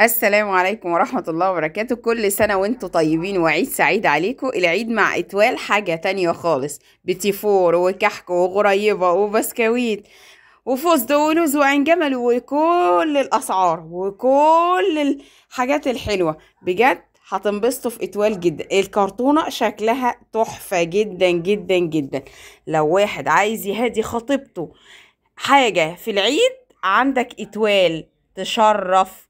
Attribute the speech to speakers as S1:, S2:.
S1: السلام عليكم ورحمة الله وبركاته كل سنة وانتم طيبين وعيد سعيد عليكم العيد مع اتوال حاجة تانية خالص بتيفور وكحك وغريبة وبسكويت وفوزد ولوز وعين جمل وكل الأسعار وكل الحاجات الحلوة بجد هتنبسطوا في اتوال جدا الكرتونه شكلها تحفه جدا جدا جدا لو واحد عايز يهدي خطيبته حاجه في العيد عندك اتوال تشرف